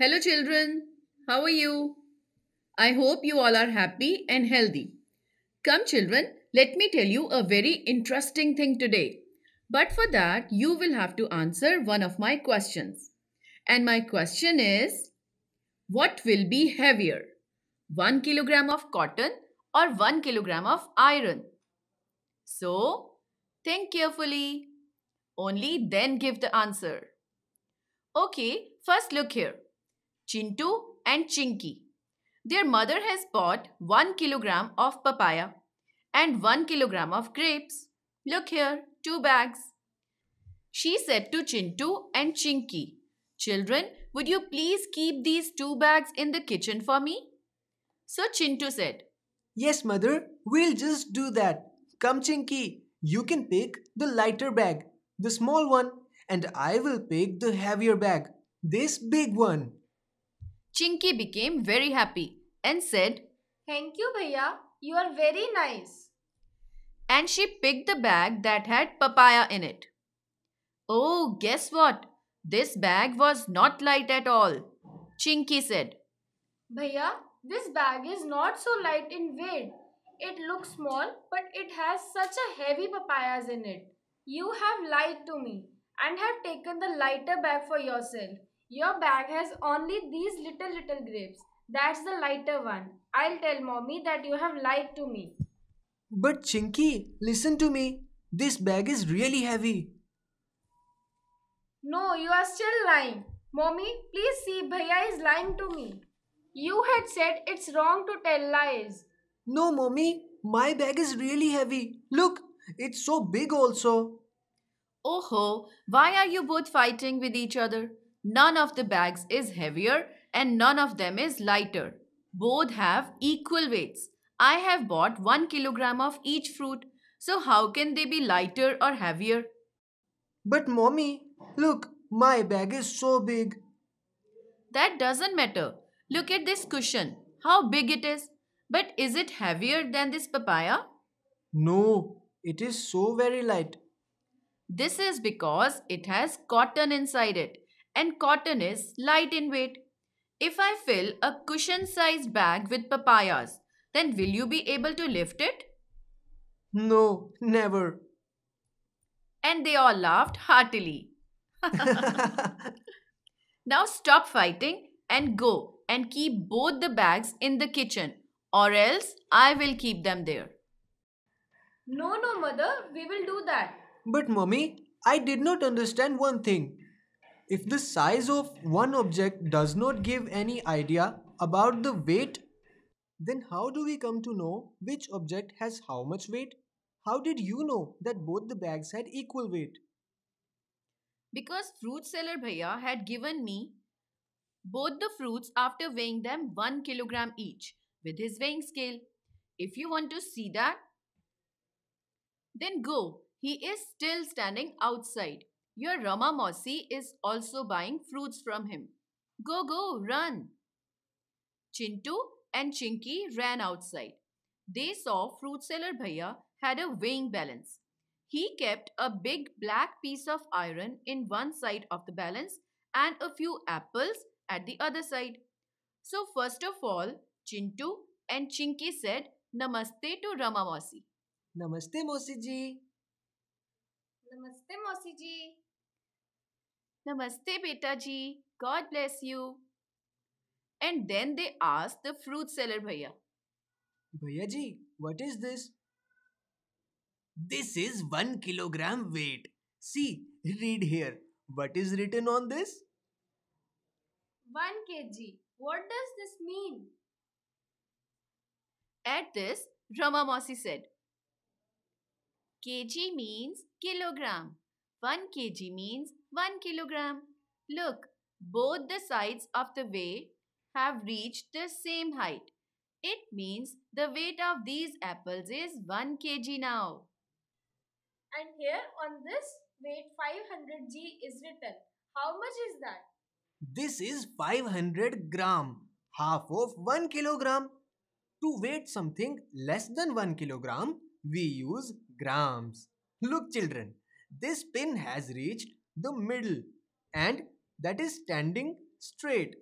Hello, children. How are you? I hope you all are happy and healthy. Come, children, let me tell you a very interesting thing today. But for that, you will have to answer one of my questions. And my question is What will be heavier? 1 kilogram of cotton or 1 kilogram of iron? So, think carefully. Only then give the answer. Okay, first look here. Chintu and Chinky. Their mother has bought 1 kilogram of papaya and 1 kilogram of grapes. Look here, two bags. She said to Chintu and Chinky, Children, would you please keep these two bags in the kitchen for me? So Chintu said, Yes, mother, we'll just do that. Come, Chinky, you can pick the lighter bag, the small one, and I will pick the heavier bag, this big one. Chinky became very happy and said, Thank you, Bhaiya. You are very nice. And she picked the bag that had papaya in it. Oh, guess what? This bag was not light at all. Chinky said, Bhaiya, this bag is not so light in weight. It looks small, but it has such a heavy papayas in it. You have lied to me and have taken the lighter bag for yourself. Your bag has only these little little grapes. That's the lighter one. I'll tell mommy that you have lied to me. But Chinky, listen to me. This bag is really heavy. No, you are still lying. Mommy, please see, Bhaiya is lying to me. You had said it's wrong to tell lies. No, mommy, my bag is really heavy. Look, it's so big also. Oh ho, why are you both fighting with each other? None of the bags is heavier and none of them is lighter. Both have equal weights. I have bought 1 kilogram of each fruit. So how can they be lighter or heavier? But mommy, look, my bag is so big. That doesn't matter. Look at this cushion, how big it is. But is it heavier than this papaya? No, it is so very light. This is because it has cotton inside it and cotton is light in weight. If I fill a cushion-sized bag with papayas, then will you be able to lift it? No, never. And they all laughed heartily. now stop fighting and go and keep both the bags in the kitchen or else I will keep them there. No, no, mother, we will do that. But, mommy, I did not understand one thing. If the size of one object does not give any idea about the weight, then how do we come to know which object has how much weight? How did you know that both the bags had equal weight? Because fruit seller Bhaiya had given me both the fruits after weighing them 1 kilogram each with his weighing scale. If you want to see that, then go. He is still standing outside. Your Rama Mossi is also buying fruits from him. Go, go, run. Chintu and Chinky ran outside. They saw fruit seller Bhaiya had a weighing balance. He kept a big black piece of iron in one side of the balance and a few apples at the other side. So first of all, Chintu and Chinky said Namaste to Rama Mossi. Namaste Mosi ji. Namaste Mosi ji. Namaste, Betaji. God bless you. And then they asked the fruit seller Bhaiya. ji, what is this? This is one kilogram weight. See, read here. What is written on this? 1 kg. What does this mean? At this, Ramamasi said, kg means kilogram. 1 kg means 1 kilogram. Look, both the sides of the way have reached the same height. It means the weight of these apples is 1 kg now. And here on this weight 500 g is written. How much is that? This is 500 gram, half of 1 kilogram. To weight something less than 1 kilogram, we use grams. Look children, this pin has reached the middle and that is standing straight.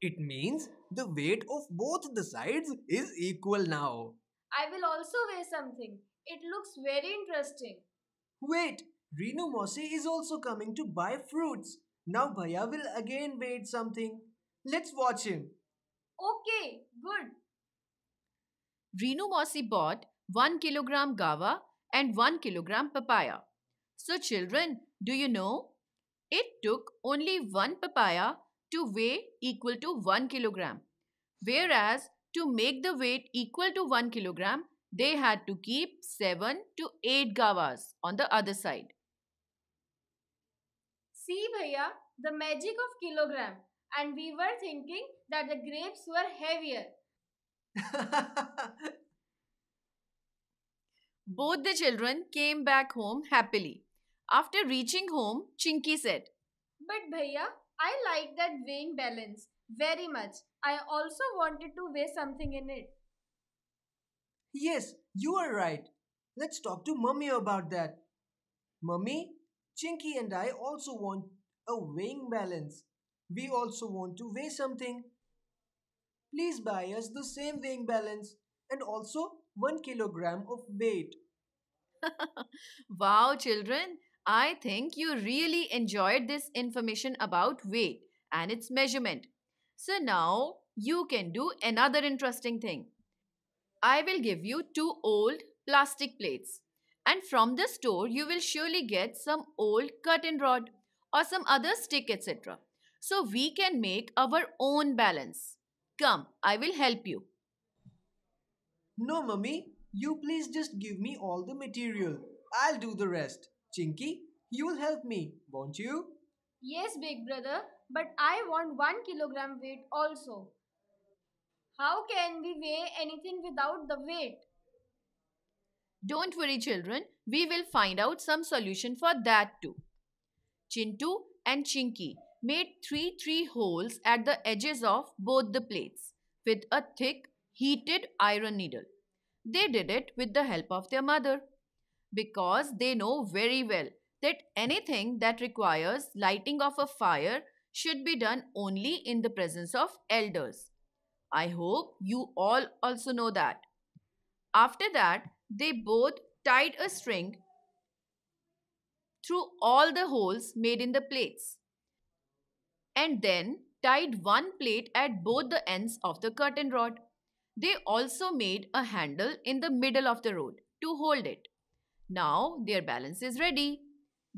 It means the weight of both the sides is equal now. I will also weigh something. It looks very interesting. Wait, Renu Mossi is also coming to buy fruits. Now Bhaiya will again weigh something. Let's watch him. Okay, good. Renu Mossi bought 1 kilogram guava and 1 kilogram papaya. So children, do you know it took only one papaya to weigh equal to 1 kilogram. Whereas to make the weight equal to 1 kilogram, they had to keep 7 to 8 gavas on the other side. See bhaiya, the magic of kilogram and we were thinking that the grapes were heavier. Both the children came back home happily. After reaching home, Chinky said, But Bhaiya, I like that weighing balance very much. I also wanted to weigh something in it. Yes, you are right. Let's talk to Mummy about that. Mummy, Chinky and I also want a weighing balance. We also want to weigh something. Please buy us the same weighing balance and also 1 kilogram of weight. wow, children, I think you really enjoyed this information about weight and its measurement. So now you can do another interesting thing. I will give you two old plastic plates and from the store you will surely get some old curtain rod or some other stick etc. So we can make our own balance. Come, I will help you. No mummy, you please just give me all the material. I'll do the rest. Chinky, you'll help me, won't you? Yes, big brother, but I want one kilogram weight also. How can we weigh anything without the weight? Don't worry, children. We will find out some solution for that too. Chintu and Chinky made three three holes at the edges of both the plates with a thick heated iron needle. They did it with the help of their mother because they know very well that anything that requires lighting of a fire should be done only in the presence of elders. I hope you all also know that. After that, they both tied a string through all the holes made in the plates and then tied one plate at both the ends of the curtain rod. They also made a handle in the middle of the rod to hold it. Now their balance is ready.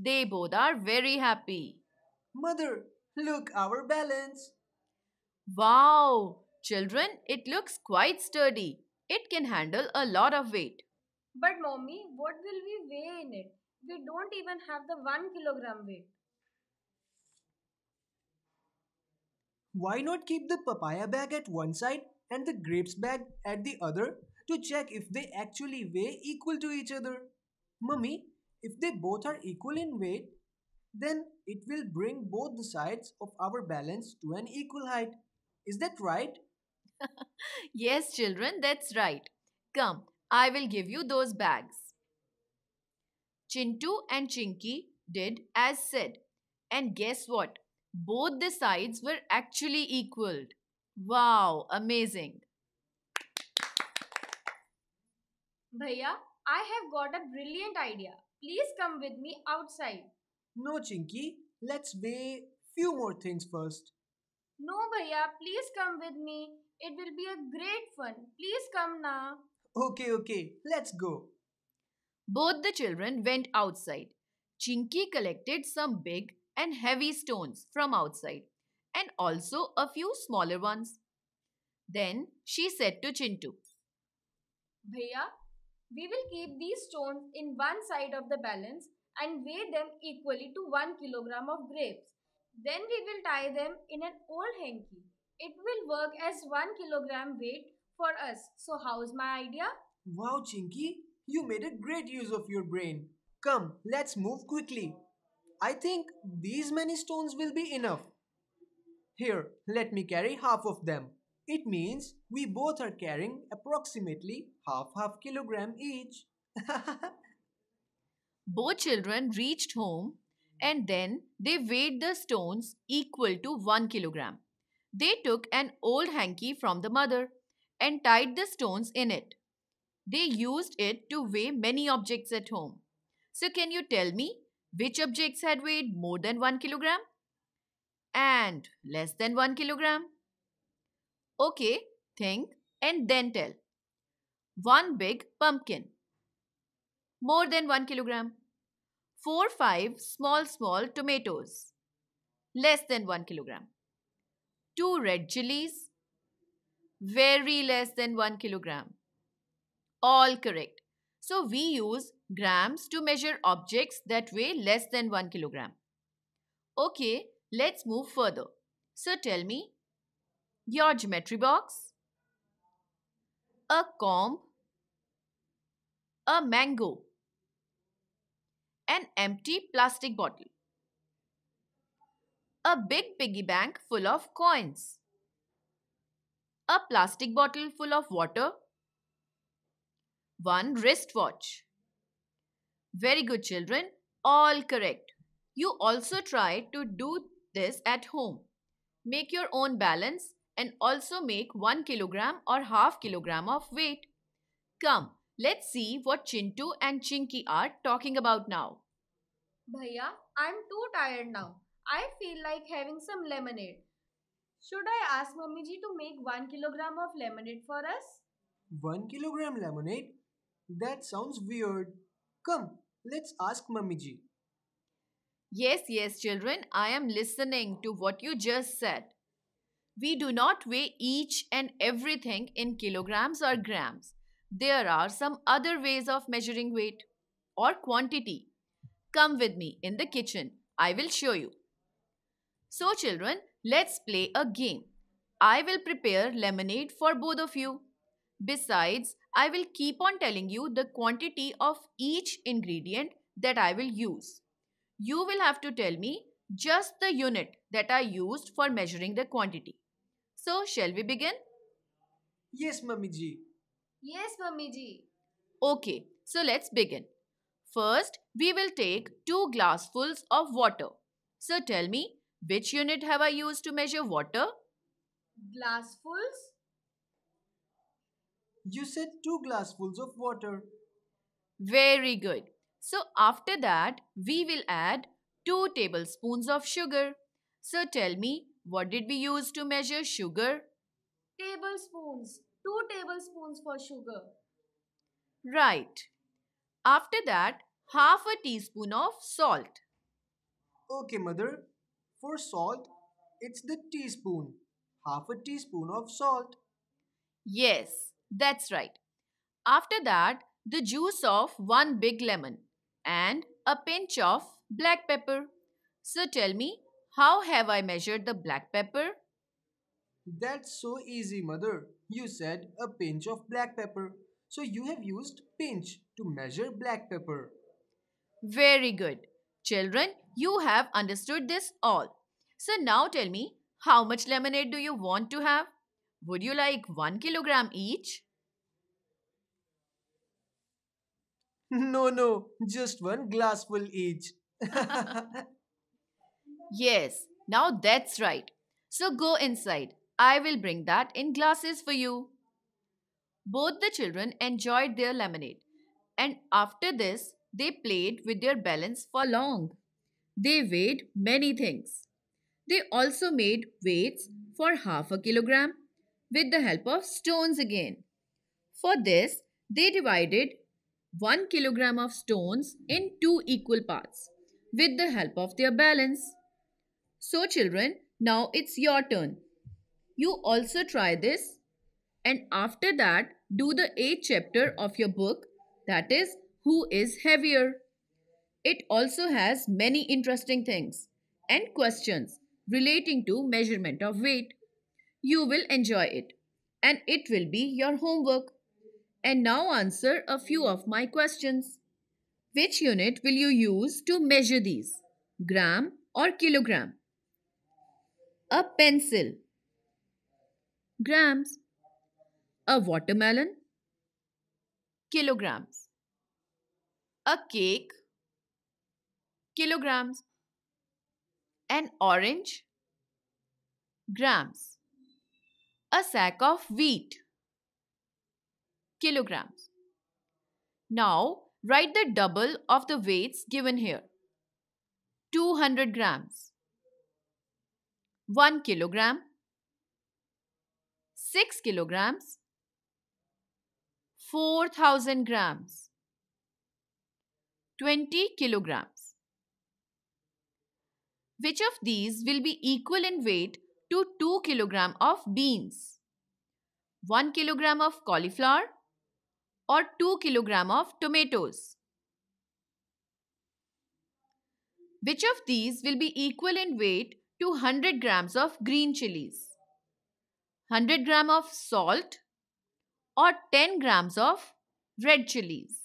They both are very happy. Mother, look our balance. Wow! Children, it looks quite sturdy. It can handle a lot of weight. But mommy, what will we weigh in it? We don't even have the 1 kilogram weight. Why not keep the papaya bag at one side and the grapes bag at the other to check if they actually weigh equal to each other? Mummy, if they both are equal in weight, then it will bring both the sides of our balance to an equal height. Is that right? yes, children, that's right. Come, I will give you those bags. Chintu and Chinky did as said. And guess what? Both the sides were actually equaled. Wow, amazing. Bhaiya, I have got a brilliant idea. Please come with me outside. No, Chinky. Let's weigh few more things first. No, Bhaiya. Please come with me. It will be a great fun. Please come now. Okay, okay. Let's go. Both the children went outside. Chinky collected some big and heavy stones from outside and also a few smaller ones. Then she said to Chintu, Bhaiya, we will keep these stones in one side of the balance and weigh them equally to 1 kilogram of grapes. Then we will tie them in an old hanky. It will work as 1 kilogram weight for us. So how's my idea? Wow, Chinky, you made a great use of your brain. Come, let's move quickly. I think these many stones will be enough. Here, let me carry half of them. It means we both are carrying approximately half half kilogram each. Both children reached home and then they weighed the stones equal to 1 kilogram. They took an old hanky from the mother and tied the stones in it. They used it to weigh many objects at home. So, can you tell me which objects had weighed more than 1 kilogram and less than 1 kilogram? Okay, think and then tell. One big pumpkin. More than 1 kilogram. 4 5 small small tomatoes. Less than 1 kilogram. 2 red chilies. Very less than 1 kilogram. All correct. So we use grams to measure objects that weigh less than 1 kilogram. Okay, let's move further. So tell me your geometry box, a comb, a mango, an empty plastic bottle, a big piggy bank full of coins, a plastic bottle full of water, one wristwatch. Very good, children. All correct. You also try to do this at home. Make your own balance and also make 1 kilogram or half kilogram of weight. Come, let's see what Chintu and Chinky are talking about now. Bhaiya, I'm too tired now. I feel like having some lemonade. Should I ask Mummiji to make 1 kilogram of lemonade for us? 1 kilogram lemonade? That sounds weird. Come, let's ask Mummiji. Yes, yes, children, I am listening to what you just said. We do not weigh each and everything in kilograms or grams. There are some other ways of measuring weight or quantity. Come with me in the kitchen. I will show you. So children, let's play a game. I will prepare lemonade for both of you. Besides, I will keep on telling you the quantity of each ingredient that I will use. You will have to tell me just the unit that I used for measuring the quantity. So, shall we begin? Yes, Mummy Ji. Yes, Mummy Ji. Okay, so let's begin. First, we will take two glassfuls of water. So, tell me, which unit have I used to measure water? Glassfuls? You said two glassfuls of water. Very good. So, after that, we will add 2 tablespoons of sugar. So, tell me what did we use to measure sugar? Tablespoons. Two tablespoons for sugar. Right. After that, half a teaspoon of salt. Okay, mother. For salt, it's the teaspoon. Half a teaspoon of salt. Yes, that's right. After that, the juice of one big lemon and a pinch of black pepper. So tell me, how have I measured the black pepper? That's so easy, mother. You said a pinch of black pepper. So you have used pinch to measure black pepper. Very good. Children, you have understood this all. So now tell me, how much lemonade do you want to have? Would you like 1 kilogram each? No, no, just one glassful each. Yes, now that's right. So go inside. I will bring that in glasses for you. Both the children enjoyed their lemonade, and after this, they played with their balance for long. They weighed many things. They also made weights for half a kilogram with the help of stones again. For this, they divided 1 kilogram of stones in two equal parts with the help of their balance. So, children, now it's your turn. You also try this and after that do the 8th chapter of your book that is Who is Heavier. It also has many interesting things and questions relating to measurement of weight. You will enjoy it and it will be your homework. And now answer a few of my questions. Which unit will you use to measure these? Gram or kilogram? a pencil. Grams, a watermelon. Kilograms, a cake. Kilograms, an orange. Grams, a sack of wheat. Kilograms. Now write the double of the weights given here 200 grams. 1 kilogram, 6 kilograms, 4000 grams, 20 kilograms. Which of these will be equal in weight to 2 kilogram of beans? 1 kilogram of cauliflower or 2 kilogram of tomatoes? Which of these will be equal in weight to 100 grams of green chilies, 100 gram of salt or 10 grams of red chilies.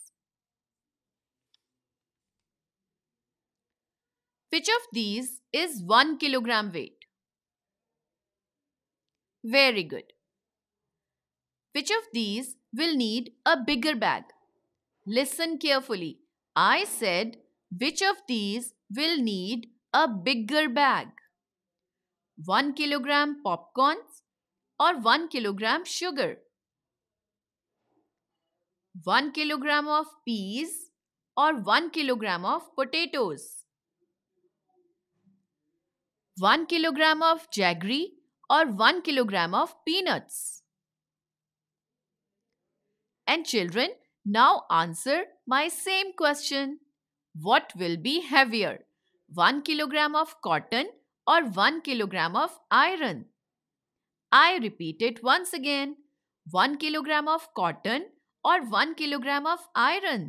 Which of these is 1 kilogram weight? Very good. Which of these will need a bigger bag? Listen carefully. I said which of these will need a bigger bag? 1 kilogram popcorns or 1 kilogram sugar. 1 kilogram of peas or 1 kilogram of potatoes. 1 kilogram of jaggery or 1 kilogram of peanuts. And children, now answer my same question. What will be heavier? 1 kilogram of cotton or 1 kilogram of iron. I repeat it once again 1 kilogram of cotton or 1 kilogram of iron.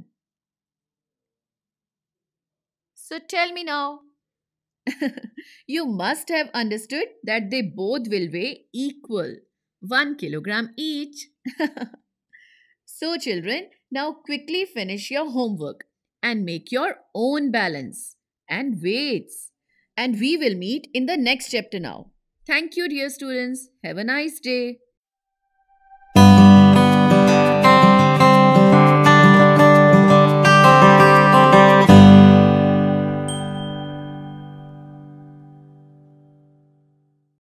So tell me now. you must have understood that they both will weigh equal 1 kilogram each. so children, now quickly finish your homework and make your own balance and weights and we will meet in the next chapter now. Thank you, dear students. Have a nice day.